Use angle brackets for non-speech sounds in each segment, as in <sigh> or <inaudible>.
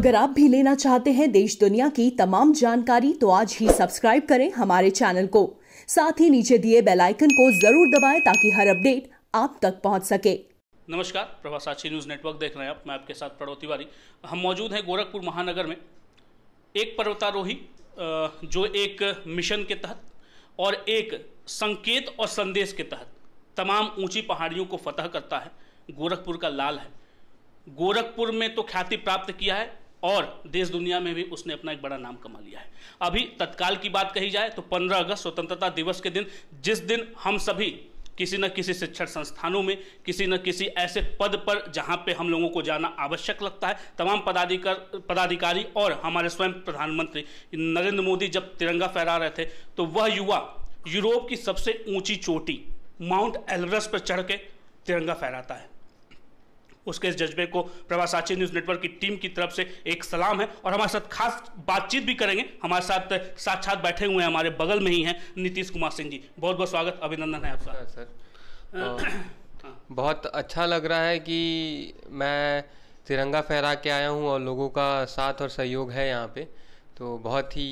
अगर आप भी लेना चाहते हैं देश दुनिया की तमाम जानकारी तो आज ही सब्सक्राइब करें हमारे चैनल को साथ ही नीचे दिए बेल आइकन को जरूर दबाएं ताकि हर अपडेट आप तक पहुंच सके नमस्कार प्रभासाक्षी न्यूज़ नेटवर्क देख रहे हैं आप मैं आपके साथ पड़ो तिवारी हम मौजूद हैं गोरखपुर महानगर में एक पर्वतारोही जो एक मिशन के तहत और एक संकेत और संदेश के तहत तमाम ऊंची पहाड़ियों को फतह करता है गोरखपुर का लाल है गोरखपुर में तो ख्याति प्राप्त किया है और देश दुनिया में भी उसने अपना एक बड़ा नाम कमा लिया है अभी तत्काल की बात कही जाए तो 15 अगस्त स्वतंत्रता दिवस के दिन जिस दिन हम सभी किसी न किसी शिक्षण संस्थानों में किसी न किसी ऐसे पद पर जहाँ पे हम लोगों को जाना आवश्यक लगता है तमाम पदाधिकार पदाधिकारी और हमारे स्वयं प्रधानमंत्री नरेंद्र मोदी जब तिरंगा फहरा रहे थे तो वह युवा यूरोप की सबसे ऊंची चोटी माउंट एलवरेस्ट पर चढ़ के तिरंगा फहराता है उसके इस जज्बे को प्रवासाची न्यूज़ नेटवर्क की टीम की तरफ से एक सलाम है और हमारे साथ खास बातचीत भी करेंगे हमारे साथ साक्षात बैठे हुए हैं हमारे बगल में ही हैं नीतीश कुमार सिंह जी बहुत बहुत स्वागत अभिनंदन है आपका सर हाँ। बहुत अच्छा लग रहा है कि मैं तिरंगा फहरा के आया हूँ और लोगों का साथ और सहयोग है यहाँ पे तो बहुत ही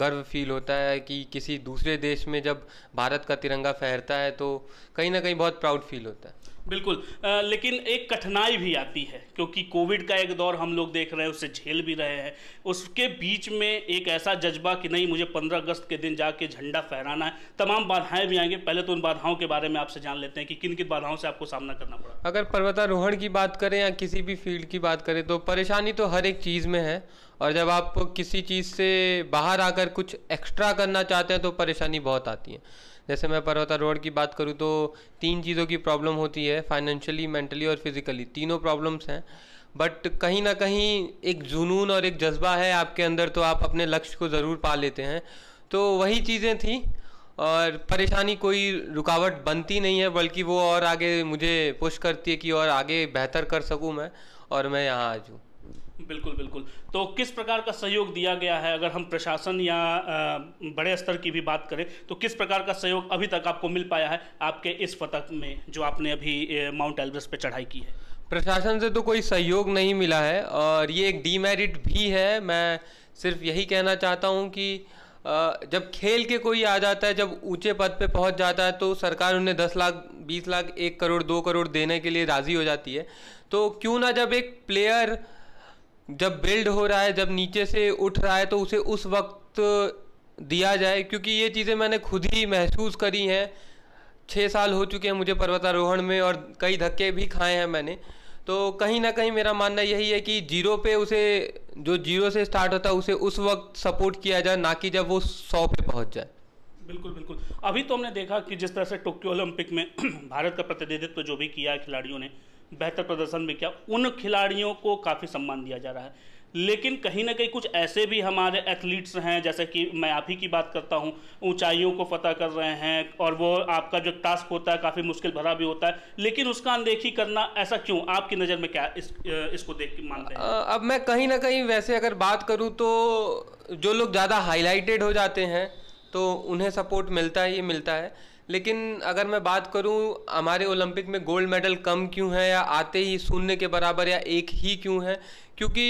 गर्व फील होता है कि किसी दूसरे देश में जब भारत का तिरंगा फहरता है तो कहीं ना कहीं बहुत प्राउड फील होता है बिल्कुल आ, लेकिन एक कठिनाई भी आती है क्योंकि कोविड का एक दौर हम लोग देख रहे हैं उसे झेल भी रहे हैं उसके बीच में एक ऐसा जज्बा कि नहीं मुझे 15 अगस्त के दिन जाके झंडा फहराना है तमाम बाधाएं भी आएंगे पहले तो उन बाधाओं के बारे में आपसे जान लेते हैं कि किन किन बाधाओं से आपको सामना करना पड़ा अगर पर्वतारोहण की बात करें या किसी भी फील्ड की बात करें तो परेशानी तो हर एक चीज़ में है और जब आप किसी चीज़ से बाहर आकर कुछ एक्स्ट्रा करना चाहते हैं तो परेशानी बहुत आती है जैसे मैं पर्वतारोहण की बात करूँ तो तीन चीज़ों की प्रॉब्लम होती है फाइनेंशियली मेंटली और फिज़िकली तीनों प्रॉब्लम्स हैं बट कहीं ना कहीं एक जुनून और एक जज्बा है आपके अंदर तो आप अपने लक्ष्य को ज़रूर पा लेते हैं तो वही चीज़ें थी और परेशानी कोई रुकावट बनती नहीं है बल्कि वो और आगे मुझे पुश करती है कि और आगे बेहतर कर सकूँ मैं और मैं यहाँ आ जाऊँ बिल्कुल बिल्कुल तो किस प्रकार का सहयोग दिया गया है अगर हम प्रशासन या बड़े स्तर की भी बात करें तो किस प्रकार का सहयोग अभी तक आपको मिल पाया है आपके इस फतक में जो आपने अभी माउंट एलवरेस्ट पे चढ़ाई की है प्रशासन से तो कोई सहयोग नहीं मिला है और ये एक डीमेरिट भी है मैं सिर्फ यही कहना चाहता हूँ कि जब खेल के कोई आ जाता है जब ऊंचे पद पे पहुंच जाता है तो सरकार उन्हें दस लाख बीस लाख एक करोड़ दो करोड़ देने के लिए राज़ी हो जाती है तो क्यों ना जब एक प्लेयर जब बिल्ड हो रहा है जब नीचे से उठ रहा है तो उसे उस वक्त दिया जाए क्योंकि ये चीज़ें मैंने खुद ही महसूस करी हैं छः साल हो चुके हैं मुझे पर्वतारोहण में और कई धक्के भी खाए हैं मैंने तो कहीं ना कहीं मेरा मानना यही है कि जीरो पे उसे जो जीरो से स्टार्ट होता है उसे उस वक्त सपोर्ट किया जाए ना कि जब वो सौ पे पहुंच जाए बिल्कुल बिल्कुल अभी तो हमने देखा कि जिस तरह से टोक्यो ओलंपिक में <clears throat> भारत का प्रतिनिधित्व जो भी किया है खिलाड़ियों ने बेहतर प्रदर्शन भी किया उन खिलाड़ियों को काफ़ी सम्मान दिया जा रहा है लेकिन कहीं ना कहीं कुछ ऐसे भी हमारे एथलीट्स हैं जैसे कि मैं आप ही की बात करता हूँ ऊंचाइयों को फतह कर रहे हैं और वो आपका जो टास्क होता है काफ़ी मुश्किल भरा भी होता है लेकिन उसका अनदेखी करना ऐसा क्यों आपकी नज़र में क्या इस इसको देख के मानते हैं अब मैं कहीं ना कहीं वैसे अगर बात करूँ तो जो लोग ज़्यादा हाईलाइटेड हो जाते हैं तो उन्हें सपोर्ट मिलता ही मिलता है लेकिन अगर मैं बात करूं हमारे ओलंपिक में गोल्ड मेडल कम क्यों है या आते ही शून्य के बराबर या एक ही क्यों है क्योंकि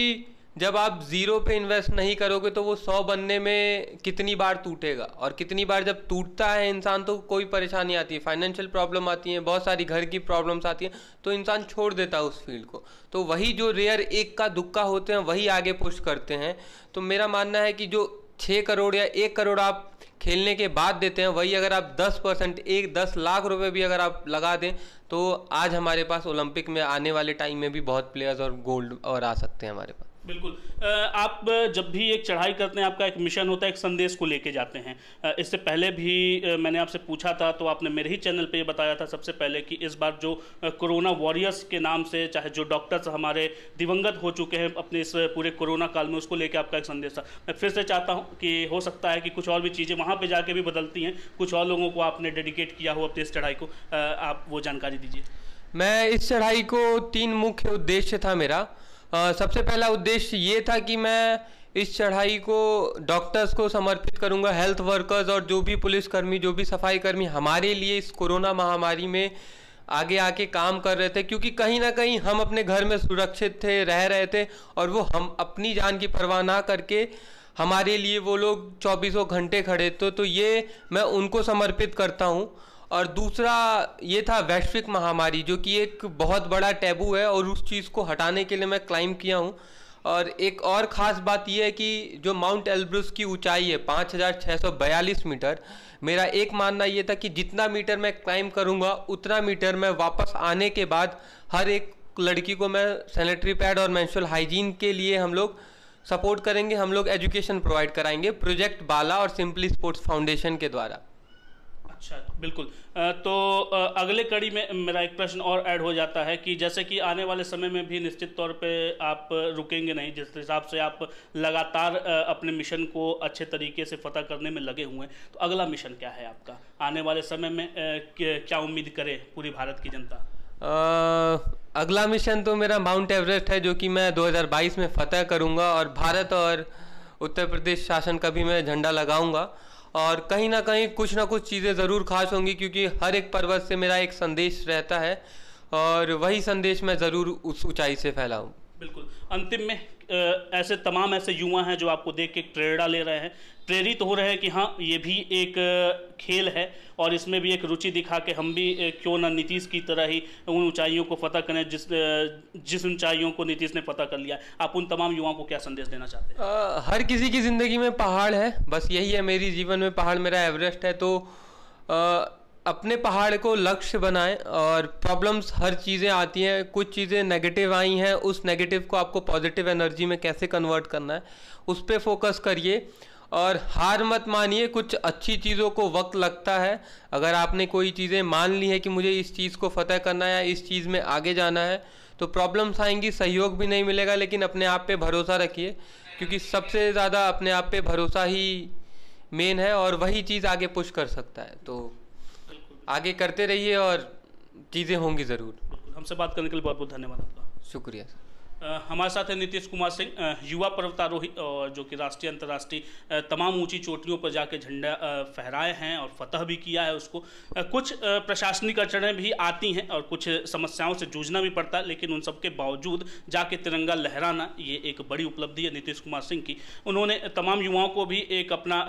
जब आप ज़ीरो पे इन्वेस्ट नहीं करोगे तो वो सौ बनने में कितनी बार टूटेगा और कितनी बार जब टूटता है इंसान तो कोई परेशानी आती है फाइनेंशियल प्रॉब्लम आती है बहुत सारी घर की प्रॉब्लम्स आती हैं तो इंसान छोड़ देता है उस फील्ड को तो वही जो रेयर एक का दुक्का होते हैं वही आगे पुश करते हैं तो मेरा मानना है कि जो छः करोड़ या एक करोड़ आप खेलने के बाद देते हैं वही अगर आप 10 परसेंट एक दस लाख रुपए भी अगर आप लगा दें तो आज हमारे पास ओलंपिक में आने वाले टाइम में भी बहुत प्लेयर्स और गोल्ड और आ सकते हैं हमारे पास बिल्कुल आप जब भी एक चढ़ाई करते हैं आपका एक मिशन होता है एक संदेश को लेके जाते हैं इससे पहले भी मैंने आपसे पूछा था तो आपने मेरे ही चैनल पे ये बताया था सबसे पहले कि इस बार जो कोरोना वॉरियर्स के नाम से चाहे जो डॉक्टर्स हमारे दिवंगत हो चुके हैं अपने इस पूरे कोरोना काल में उसको लेकर आपका एक संदेश था मैं फिर से चाहता हूँ कि हो सकता है कि कुछ और भी चीज़ें वहाँ पर जाके भी बदलती हैं कुछ और लोगों को आपने डेडिकेट किया हो अपनी इस चढ़ाई को आप वो जानकारी दीजिए मैं इस चढ़ाई को तीन मुख्य उद्देश्य था मेरा आ, सबसे पहला उद्देश्य ये था कि मैं इस चढ़ाई को डॉक्टर्स को समर्पित करूंगा हेल्थ वर्कर्स और जो भी पुलिसकर्मी जो भी सफाई कर्मी हमारे लिए इस कोरोना महामारी में आगे आके काम कर रहे थे क्योंकि कहीं ना कहीं हम अपने घर में सुरक्षित थे रह रहे थे और वो हम अपनी जान की परवाह ना करके हमारे लिए वो लोग चौबीसों घंटे खड़े थे तो ये मैं उनको समर्पित करता हूँ और दूसरा ये था वैश्विक महामारी जो कि एक बहुत बड़ा टैबू है और उस चीज़ को हटाने के लिए मैं क्लाइम किया हूँ और एक और ख़ास बात यह है कि जो माउंट एल्ब्रुस की ऊंचाई है 5642 मीटर मेरा एक मानना ये था कि जितना मीटर मैं क्लाइम करूँगा उतना मीटर मैं वापस आने के बाद हर एक लड़की को मैं सैनिटरी पैड और मैंशल हाइजीन के लिए हम लोग सपोर्ट करेंगे हम लोग एजुकेशन प्रोवाइड कराएंगे प्रोजेक्ट बाला और सिंपली स्पोर्ट्स फाउंडेशन के द्वारा अच्छा बिल्कुल तो अगले कड़ी में मेरा एक प्रश्न और ऐड हो जाता है कि जैसे कि आने वाले समय में भी निश्चित तौर पे आप रुकेंगे नहीं जिस हिसाब से आप लगातार अपने मिशन को अच्छे तरीके से फतह करने में लगे हुए हैं तो अगला मिशन क्या है आपका आने वाले समय में क्या उम्मीद करें पूरी भारत की जनता आ, अगला मिशन तो मेरा माउंट एवरेस्ट है जो कि मैं 2022 में फतह करूंगा और भारत और उत्तर प्रदेश शासन का भी मैं झंडा लगाऊंगा और कहीं ना कहीं कुछ ना कुछ चीज़ें ज़रूर खास होंगी क्योंकि हर एक पर्वत से मेरा एक संदेश रहता है और वही संदेश मैं ज़रूर उस ऊंचाई से फैलाऊँ बिल्कुल अंतिम में ऐसे तमाम ऐसे युवा हैं जो आपको देख के प्रेरणा ले रहे हैं प्रेरित हो रहे हैं कि हाँ ये भी एक खेल है और इसमें भी एक रुचि दिखा के हम भी क्यों ना नीतीश की तरह ही उन ऊंचाइयों को फतह करें जिस जिस ऊंचाइयों को नीतीश ने फतह कर लिया आप उन तमाम युवाओं को क्या संदेश देना चाहते हैं हर किसी की ज़िंदगी में पहाड़ है बस यही है मेरी जीवन में पहाड़ मेरा एवरेस्ट है तो आ, अपने पहाड़ को लक्ष्य बनाएं और प्रॉब्लम्स हर चीज़ें आती हैं कुछ चीज़ें नेगेटिव आई हैं उस नेगेटिव को आपको पॉजिटिव एनर्जी में कैसे कन्वर्ट करना है उस पर फोकस करिए और हार मत मानिए कुछ अच्छी चीज़ों को वक्त लगता है अगर आपने कोई चीज़ें मान ली है कि मुझे इस चीज़ को फतेह करना है या इस चीज़ में आगे जाना है तो प्रॉब्लम्स आएंगी सहयोग भी नहीं मिलेगा लेकिन अपने आप पे भरोसा रखिए क्योंकि सबसे ज़्यादा अपने आप पे भरोसा ही मेन है और वही चीज़ आगे पुश कर सकता है तो आगे करते रहिए और चीज़ें होंगी ज़रूर हमसे बात करने के लिए बहुत बहुत धन्यवाद आपका शुक्रिया सर हमारे साथ है नीतीश कुमार सिंह युवा पर्वतारोही और जो कि राष्ट्रीय अंतर्राष्ट्रीय तमाम ऊंची चोटियों पर जाके झंडा फहराए हैं और फतह भी किया है उसको कुछ प्रशासनिक अड़चने भी आती हैं और कुछ समस्याओं से जूझना भी पड़ता है लेकिन उन सबके बावजूद जाके तिरंगा लहराना ये एक बड़ी उपलब्धि है नीतीश कुमार सिंह की उन्होंने तमाम युवाओं को भी एक अपना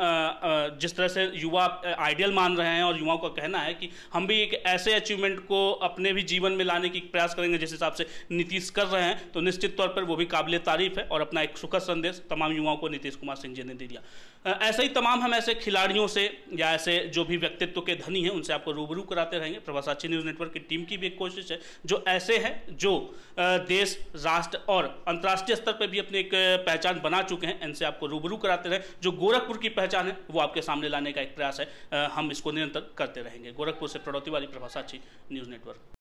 जिस तरह से युवा आइडियल मान रहे हैं और युवाओं का कहना है कि हम भी एक ऐसे अचीवमेंट को अपने भी जीवन में लाने की प्रयास करेंगे जिस हिसाब से नीतीश कर रहे हैं तो निश्चित निश्चित तौर पर वो भी काबिल तारीफ है और अपना एक सुखद संदेश तमाम युवाओं को नीतीश कुमार सिंह जी ने दे दिया ऐसे ही तमाम हम ऐसे खिलाड़ियों से या ऐसे जो भी व्यक्तित्व के धनी हैं उनसे आपको रूबरू कराते रहेंगे प्रभासाक्षी न्यूज़ नेटवर्क की टीम की भी एक कोशिश है जो ऐसे हैं जो देश राष्ट्र और अंतर्राष्ट्रीय स्तर पर भी अपनी एक पहचान बना चुके हैं इनसे आपको रूबरू कराते रहें जो गोरखपुर की पहचान है वो आपके सामने लाने का एक प्रयास है हम इसको निरंतर करते रहेंगे गोरखपुर से प्रणौती वाली प्रभासाक्षी न्यूज़ नेटवर्क